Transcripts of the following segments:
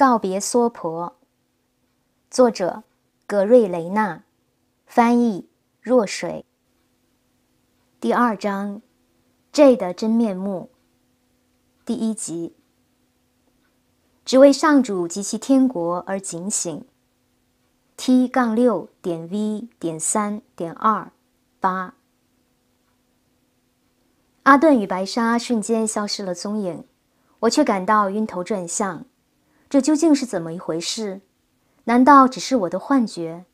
告别娑婆。作者：格瑞雷纳，翻译：若水。第二章：J 的真面目，第一集。只为上主及其天国而警醒。T 杠六点 V 点三点二八。阿顿与白沙瞬间消失了踪影，我却感到晕头转向。这究竟是怎么一回事？难道只是我的幻觉？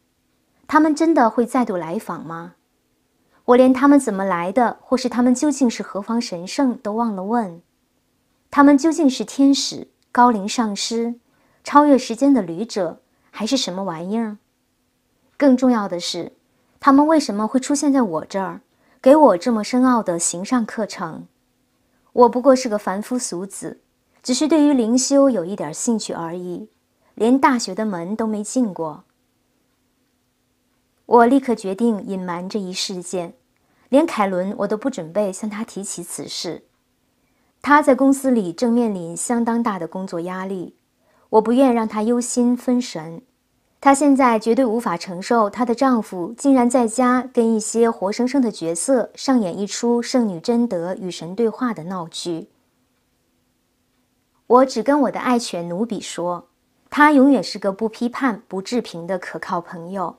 他们真的会再度来访吗？我连他们怎么来的，或是他们究竟是何方神圣都忘了问。他们究竟是天使、高龄上师、超越时间的旅者，还是什么玩意儿？更重要的是，他们为什么会出现在我这儿，给我这么深奥的行善课程？我不过是个凡夫俗子。只是对于灵修有一点兴趣而已，连大学的门都没进过。我立刻决定隐瞒这一事件，连凯伦我都不准备向她提起此事。她在公司里正面临相当大的工作压力，我不愿让她忧心分神。她现在绝对无法承受她的丈夫竟然在家跟一些活生生的角色上演一出圣女贞德与神对话的闹剧。我只跟我的爱犬努比说，它永远是个不批判、不置评的可靠朋友。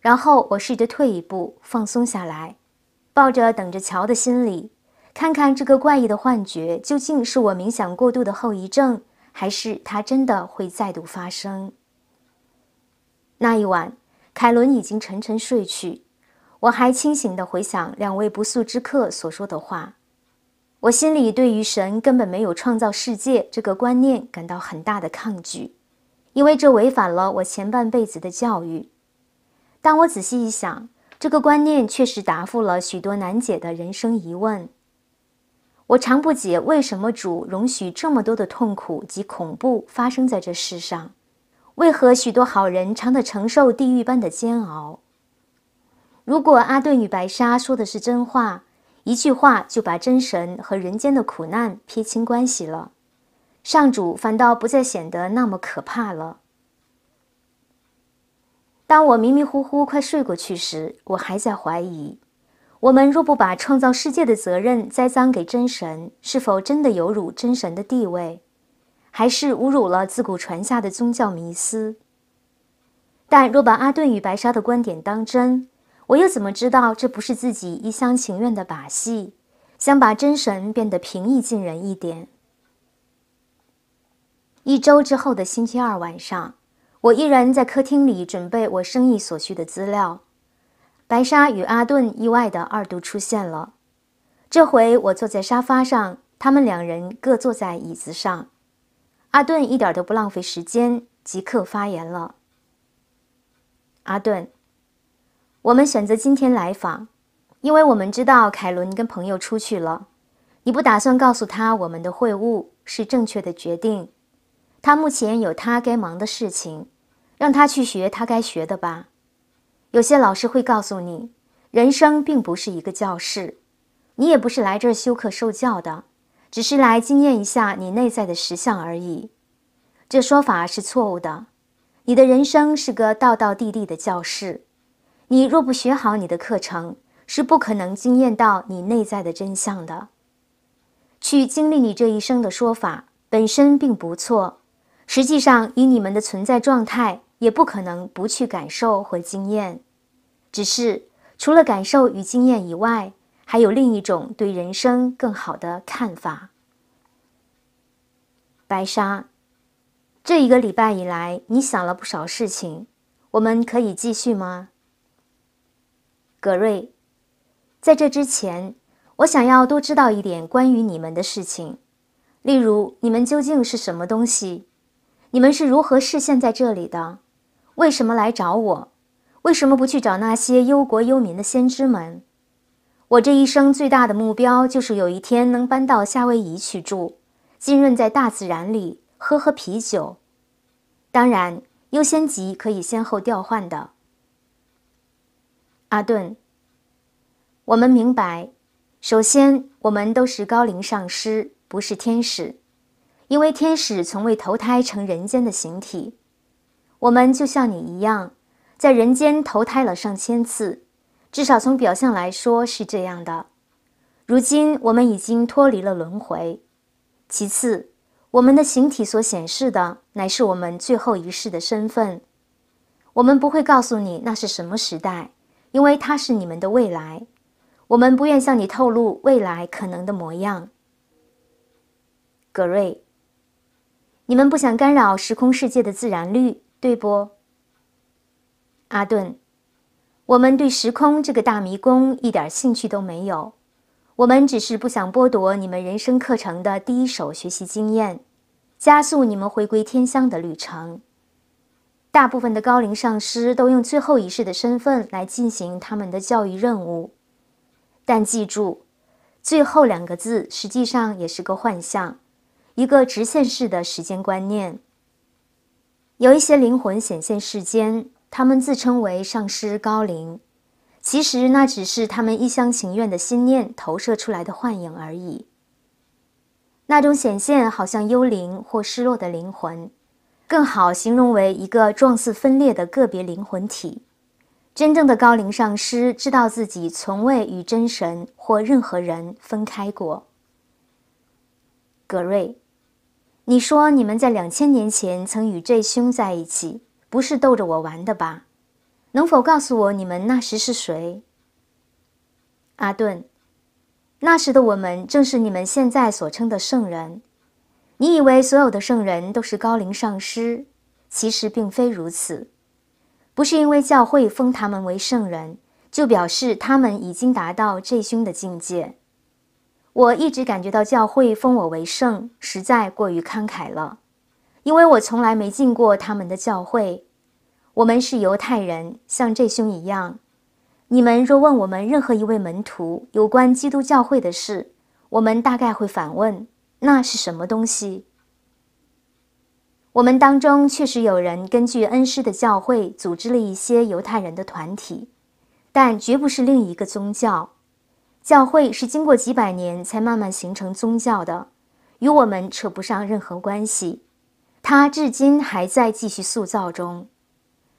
然后我试着退一步，放松下来，抱着等着瞧的心理，看看这个怪异的幻觉究竟是我冥想过度的后遗症，还是它真的会再度发生。那一晚，凯伦已经沉沉睡去，我还清醒地回想两位不速之客所说的话。我心里对于神根本没有创造世界这个观念感到很大的抗拒，因为这违反了我前半辈子的教育。但我仔细一想，这个观念确实答复了许多难解的人生疑问。我常不解为什么主容许这么多的痛苦及恐怖发生在这世上，为何许多好人常得承受地狱般的煎熬？如果阿顿与白沙说的是真话。一句话就把真神和人间的苦难撇清关系了，上主反倒不再显得那么可怕了。当我迷迷糊糊快睡过去时，我还在怀疑：我们若不把创造世界的责任栽赃给真神，是否真的有辱真神的地位，还是侮辱了自古传下的宗教迷思？但若把阿顿与白沙的观点当真，我又怎么知道这不是自己一厢情愿的把戏？想把真神变得平易近人一点。一周之后的星期二晚上，我依然在客厅里准备我生意所需的资料。白沙与阿顿意外的二度出现了。这回我坐在沙发上，他们两人各坐在椅子上。阿顿一点都不浪费时间，即刻发言了。阿顿。我们选择今天来访，因为我们知道凯伦跟朋友出去了。你不打算告诉他我们的会晤是正确的决定。他目前有他该忙的事情，让他去学他该学的吧。有些老师会告诉你，人生并不是一个教室，你也不是来这儿修课受教的，只是来经验一下你内在的实相而已。这说法是错误的。你的人生是个道道地地的教室。你若不学好你的课程，是不可能惊艳到你内在的真相的。去经历你这一生的说法本身并不错，实际上以你们的存在状态，也不可能不去感受和经验。只是除了感受与经验以外，还有另一种对人生更好的看法。白沙，这一个礼拜以来，你想了不少事情，我们可以继续吗？格瑞，在这之前，我想要多知道一点关于你们的事情，例如你们究竟是什么东西，你们是如何视现在这里的，为什么来找我，为什么不去找那些忧国忧民的先知们？我这一生最大的目标就是有一天能搬到夏威夷去住，浸润在大自然里，喝喝啤酒。当然，优先级可以先后调换的。阿顿，我们明白。首先，我们都是高龄上师，不是天使，因为天使从未投胎成人间的形体。我们就像你一样，在人间投胎了上千次，至少从表象来说是这样的。如今，我们已经脱离了轮回。其次，我们的形体所显示的乃是我们最后一世的身份。我们不会告诉你那是什么时代。因为他是你们的未来，我们不愿向你透露未来可能的模样，格瑞。你们不想干扰时空世界的自然律，对不？阿顿，我们对时空这个大迷宫一点兴趣都没有，我们只是不想剥夺你们人生课程的第一手学习经验，加速你们回归天香的旅程。大部分的高龄上师都用“最后一世”的身份来进行他们的教育任务，但记住，最后两个字实际上也是个幻象，一个直线式的时间观念。有一些灵魂显现世间，他们自称为上师高龄，其实那只是他们一厢情愿的心念投射出来的幻影而已。那种显现好像幽灵或失落的灵魂。更好形容为一个状似分裂的个别灵魂体。真正的高龄上师知道自己从未与真神或任何人分开过。葛瑞，你说你们在两千年前曾与这兄在一起，不是逗着我玩的吧？能否告诉我你们那时是谁？阿顿，那时的我们正是你们现在所称的圣人。你以为所有的圣人都是高龄上师，其实并非如此。不是因为教会封他们为圣人，就表示他们已经达到这兄的境界。我一直感觉到教会封我为圣，实在过于慷慨了，因为我从来没进过他们的教会。我们是犹太人，像这兄一样。你们若问我们任何一位门徒有关基督教会的事，我们大概会反问。那是什么东西？我们当中确实有人根据恩师的教诲组织了一些犹太人的团体，但绝不是另一个宗教。教会是经过几百年才慢慢形成宗教的，与我们扯不上任何关系。它至今还在继续塑造中。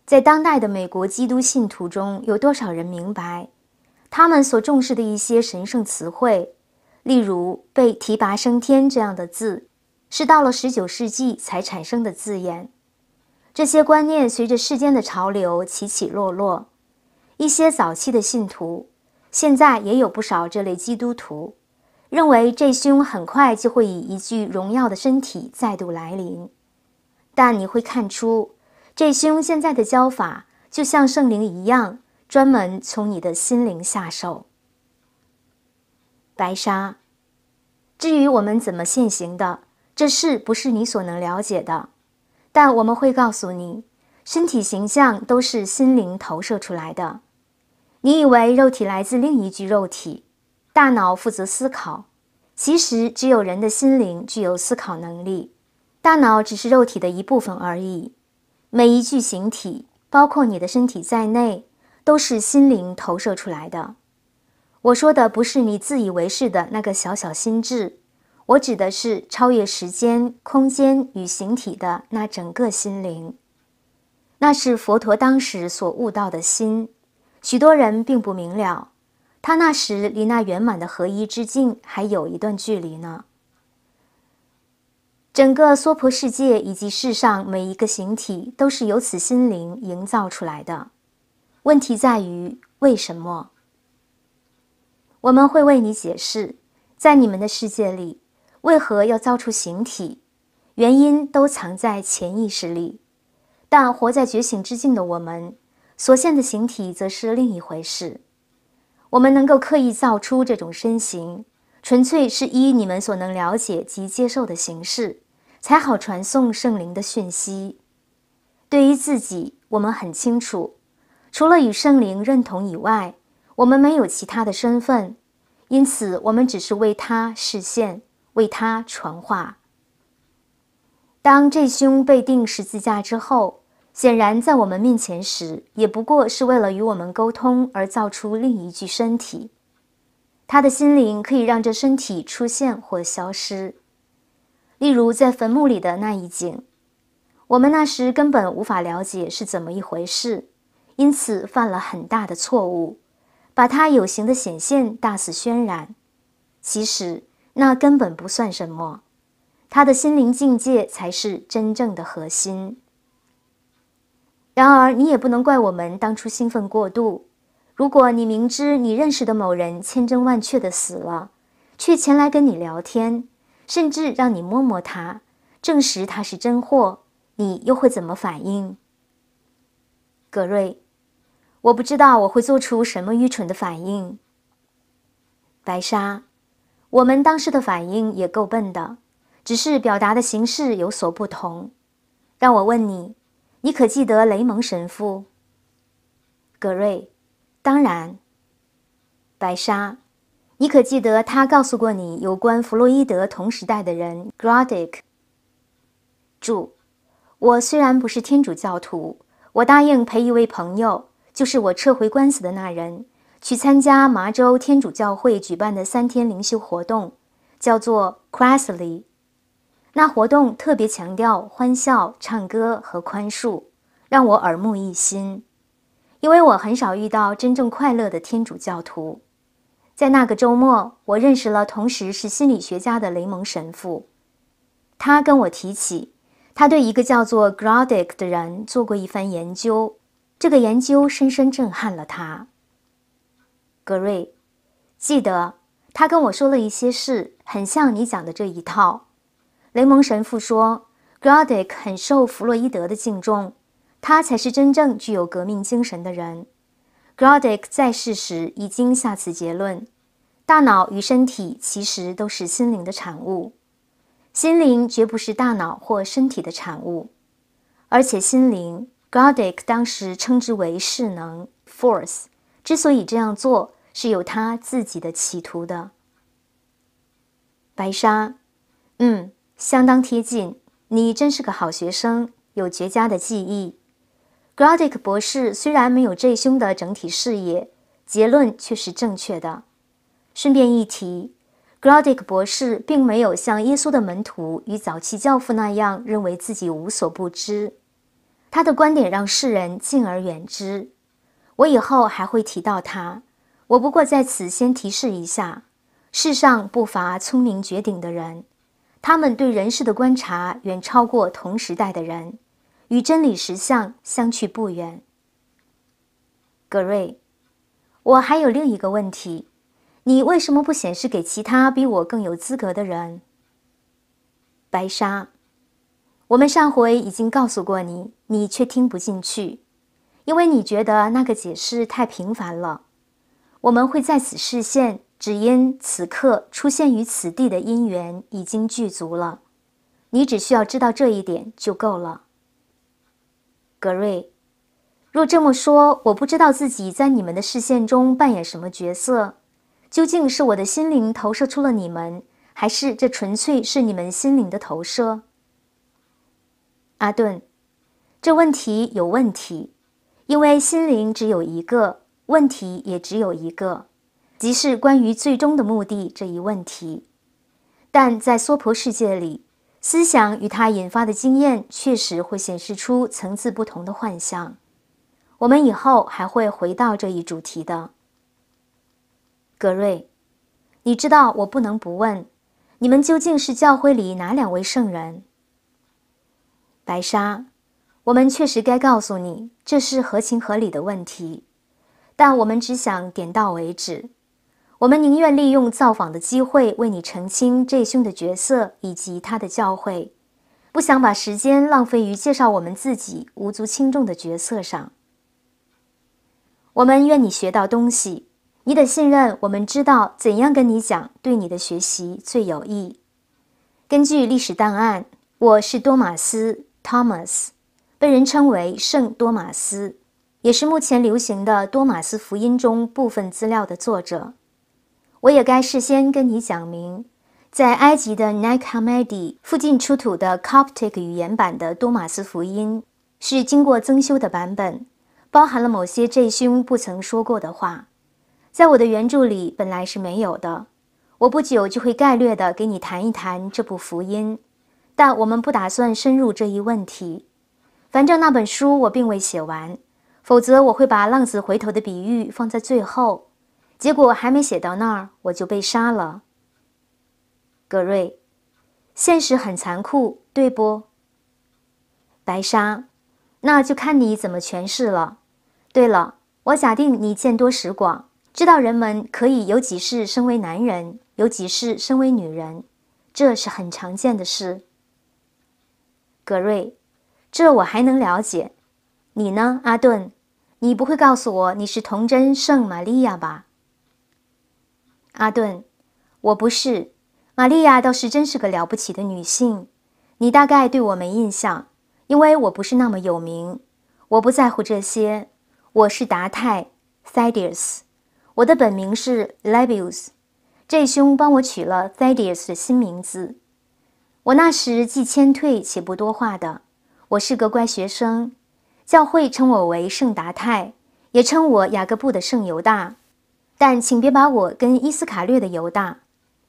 在当代的美国基督信徒中，有多少人明白他们所重视的一些神圣词汇？例如“被提拔升天”这样的字，是到了十九世纪才产生的字眼。这些观念随着世间的潮流起起落落。一些早期的信徒，现在也有不少这类基督徒，认为这兄很快就会以一具荣耀的身体再度来临。但你会看出，这兄现在的教法就像圣灵一样，专门从你的心灵下手。白沙。至于我们怎么现行的，这事不是你所能了解的。但我们会告诉你，身体形象都是心灵投射出来的。你以为肉体来自另一具肉体，大脑负责思考，其实只有人的心灵具有思考能力，大脑只是肉体的一部分而已。每一具形体，包括你的身体在内，都是心灵投射出来的。我说的不是你自以为是的那个小小心智，我指的是超越时间、空间与形体的那整个心灵。那是佛陀当时所悟到的心，许多人并不明了，他那时离那圆满的合一之境还有一段距离呢。整个娑婆世界以及世上每一个形体都是由此心灵营造出来的。问题在于为什么？我们会为你解释，在你们的世界里，为何要造出形体？原因都藏在潜意识里。但活在觉醒之境的我们，所现的形体则是另一回事。我们能够刻意造出这种身形，纯粹是依你们所能了解及接受的形式，才好传送圣灵的讯息。对于自己，我们很清楚，除了与圣灵认同以外。我们没有其他的身份，因此我们只是为他示现，为他传话。当这兄被钉十字架之后，显然在我们面前时，也不过是为了与我们沟通而造出另一具身体。他的心灵可以让这身体出现或消失，例如在坟墓里的那一景，我们那时根本无法了解是怎么一回事，因此犯了很大的错误。把他有形的显现大肆渲染，其实那根本不算什么，他的心灵境界才是真正的核心。然而，你也不能怪我们当初兴奋过度。如果你明知你认识的某人千真万确的死了，却前来跟你聊天，甚至让你摸摸他，证实他是真货，你又会怎么反应？葛瑞。我不知道我会做出什么愚蠢的反应。白沙，我们当时的反应也够笨的，只是表达的形式有所不同。让我问你，你可记得雷蒙神父？葛瑞，当然。白沙，你可记得他告诉过你有关弗洛伊德同时代的人 g r o d i c 注，我虽然不是天主教徒，我答应陪一位朋友。就是我撤回官司的那人，去参加麻州天主教会举办的三天灵修活动，叫做 Cressley。那活动特别强调欢笑、唱歌和宽恕，让我耳目一新，因为我很少遇到真正快乐的天主教徒。在那个周末，我认识了同时是心理学家的雷蒙神父，他跟我提起，他对一个叫做 Grodick 的人做过一番研究。这个研究深深震撼了他。格瑞记得，他跟我说了一些事，很像你讲的这一套。雷蒙神父说 g r a d i c 很受弗洛伊德的敬重，他才是真正具有革命精神的人。g r a d i c 在世时已经下此结论：大脑与身体其实都是心灵的产物，心灵绝不是大脑或身体的产物，而且心灵。Grodick 当时称之为势能 force，之所以这样做是有他自己的企图的。白沙，嗯，相当贴近，你真是个好学生，有绝佳的记忆。Grodick 博士虽然没有这兄的整体视野，结论却是正确的。顺便一提，Grodick 博士并没有像耶稣的门徒与早期教父那样认为自己无所不知。他的观点让世人敬而远之。我以后还会提到他，我不过在此先提示一下：世上不乏聪明绝顶的人，他们对人事的观察远超过同时代的人，与真理实相相去不远。葛瑞，我还有另一个问题：你为什么不显示给其他比我更有资格的人？白沙。我们上回已经告诉过你，你却听不进去，因为你觉得那个解释太平凡了。我们会在此视线，只因此刻出现于此地的因缘已经具足了。你只需要知道这一点就够了。格瑞，若这么说，我不知道自己在你们的视线中扮演什么角色，究竟是我的心灵投射出了你们，还是这纯粹是你们心灵的投射？阿顿，这问题有问题，因为心灵只有一个，问题也只有一个，即是关于最终的目的这一问题。但在娑婆世界里，思想与它引发的经验确实会显示出层次不同的幻象。我们以后还会回到这一主题的。格瑞，你知道我不能不问，你们究竟是教会里哪两位圣人？白沙，我们确实该告诉你，这是合情合理的问题，但我们只想点到为止。我们宁愿利用造访的机会为你澄清这兄的角色以及他的教诲，不想把时间浪费于介绍我们自己无足轻重的角色上。我们愿你学到东西，你的信任，我们知道怎样跟你讲对你的学习最有益。根据历史档案，我是多马斯。Thomas 被人称为圣多马斯，也是目前流行的多马斯福音中部分资料的作者。我也该事先跟你讲明，在埃及的 Nekhmedi 附近出土的 Coptic 语言版的多马斯福音是经过增修的版本，包含了某些 J 兄不曾说过的话，在我的原著里本来是没有的。我不久就会概略的给你谈一谈这部福音。但我们不打算深入这一问题，反正那本书我并未写完，否则我会把浪子回头的比喻放在最后。结果还没写到那儿，我就被杀了。葛瑞，现实很残酷，对不？白鲨，那就看你怎么诠释了。对了，我假定你见多识广，知道人们可以有几世身为男人，有几世身为女人，这是很常见的事。格瑞，这我还能了解，你呢，阿顿？你不会告诉我你是童真圣玛利亚吧？阿顿，我不是。玛利亚倒是真是个了不起的女性。你大概对我没印象，因为我不是那么有名。我不在乎这些。我是达泰 t h a d d e u s 我的本名是 Labius。这兄帮我取了 Thaddeus 的新名字。我那时既谦退且不多话的，我是个乖学生，教会称我为圣达泰，也称我雅各布的圣犹大，但请别把我跟伊斯卡略的犹大，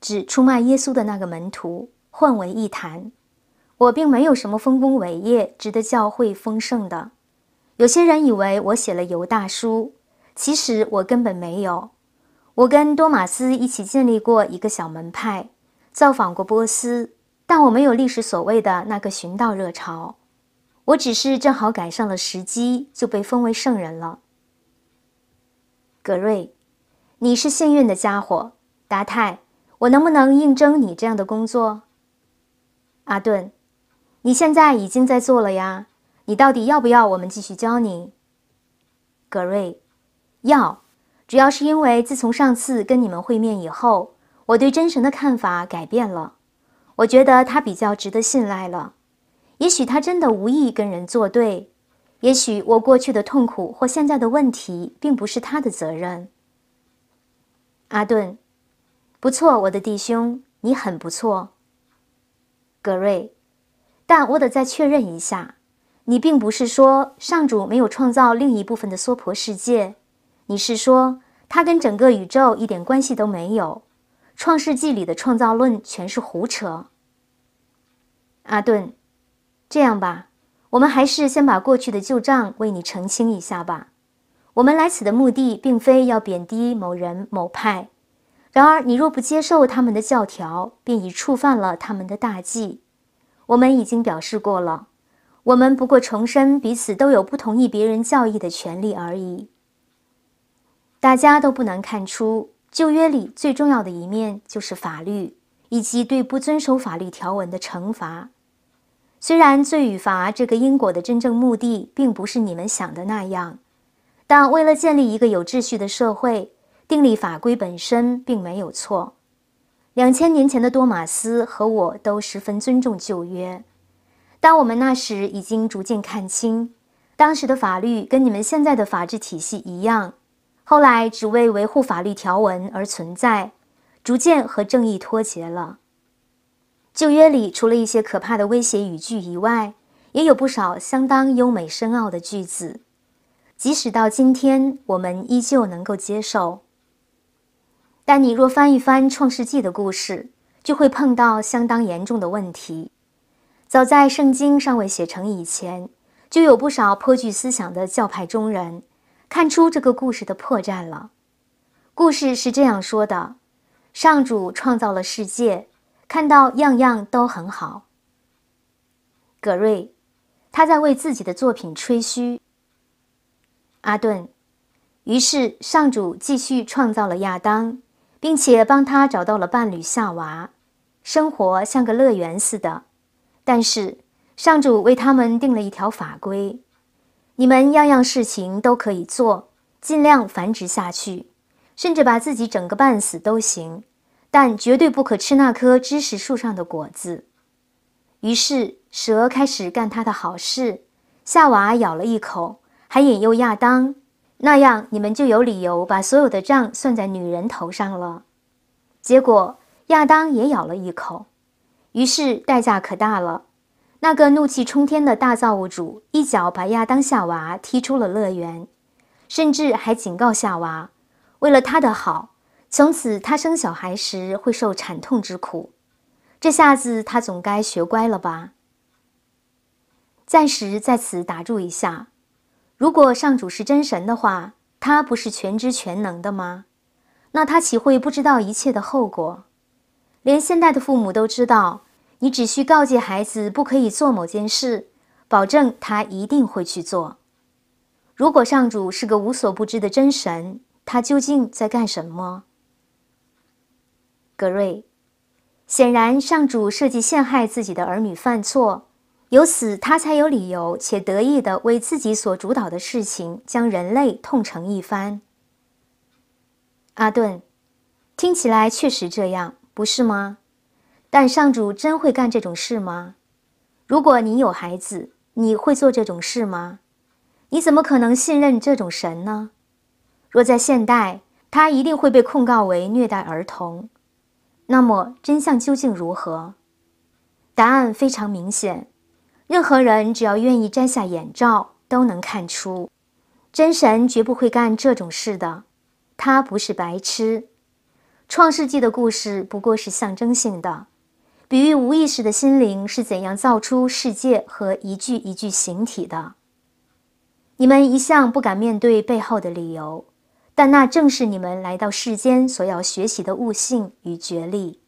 指出卖耶稣的那个门徒混为一谈。我并没有什么丰功伟业值得教会丰盛的。有些人以为我写了犹大书，其实我根本没有。我跟多马斯一起建立过一个小门派，造访过波斯。但我没有历史所谓的那个寻道热潮，我只是正好赶上了时机，就被封为圣人了。葛瑞，你是幸运的家伙。达泰，我能不能应征你这样的工作？阿顿，你现在已经在做了呀，你到底要不要我们继续教你？葛瑞，要，主要是因为自从上次跟你们会面以后，我对真神的看法改变了。我觉得他比较值得信赖了。也许他真的无意跟人作对，也许我过去的痛苦或现在的问题并不是他的责任。阿顿，不错，我的弟兄，你很不错。格瑞，但我得再确认一下，你并不是说上主没有创造另一部分的娑婆世界，你是说他跟整个宇宙一点关系都没有。《创世纪》里的创造论全是胡扯。阿顿，这样吧，我们还是先把过去的旧账为你澄清一下吧。我们来此的目的并非要贬低某人某派，然而你若不接受他们的教条，便已触犯了他们的大忌。我们已经表示过了，我们不过重申彼此都有不同意别人教义的权利而已。大家都不难看出。旧约里最重要的一面就是法律，以及对不遵守法律条文的惩罚。虽然罪与罚这个因果的真正目的并不是你们想的那样，但为了建立一个有秩序的社会，订立法规本身并没有错。两千年前的多马斯和我都十分尊重旧约，但我们那时已经逐渐看清，当时的法律跟你们现在的法治体系一样。后来，只为维护法律条文而存在，逐渐和正义脱节了。旧约里除了一些可怕的威胁语句以外，也有不少相当优美深奥的句子，即使到今天我们依旧能够接受。但你若翻一翻《创世纪》的故事，就会碰到相当严重的问题。早在圣经尚未写成以前，就有不少颇具思想的教派中人。看出这个故事的破绽了。故事是这样说的：上主创造了世界，看到样样都很好。葛瑞，他在为自己的作品吹嘘。阿顿，于是上主继续创造了亚当，并且帮他找到了伴侣夏娃，生活像个乐园似的。但是上主为他们定了一条法规。你们样样事情都可以做，尽量繁殖下去，甚至把自己整个半死都行，但绝对不可吃那棵知识树上的果子。于是蛇开始干他的好事，夏娃咬了一口，还引诱亚当，那样你们就有理由把所有的账算在女人头上了。结果亚当也咬了一口，于是代价可大了。那个怒气冲天的大造物主一脚把亚当、夏娃踢出了乐园，甚至还警告夏娃：“为了他的好，从此他生小孩时会受惨痛之苦。”这下子他总该学乖了吧？暂时在此打住一下。如果上主是真神的话，他不是全知全能的吗？那他岂会不知道一切的后果？连现代的父母都知道。你只需告诫孩子不可以做某件事，保证他一定会去做。如果上主是个无所不知的真神，他究竟在干什么？格瑞，显然上主设计陷害自己的儿女犯错，由此他才有理由且得意的为自己所主导的事情将人类痛成一番。阿顿，听起来确实这样，不是吗？但上主真会干这种事吗？如果你有孩子，你会做这种事吗？你怎么可能信任这种神呢？若在现代，他一定会被控告为虐待儿童。那么真相究竟如何？答案非常明显，任何人只要愿意摘下眼罩，都能看出，真神绝不会干这种事的。他不是白痴。创世纪的故事不过是象征性的。比喻无意识的心灵是怎样造出世界和一具一具形体的。你们一向不敢面对背后的理由，但那正是你们来到世间所要学习的悟性与觉力。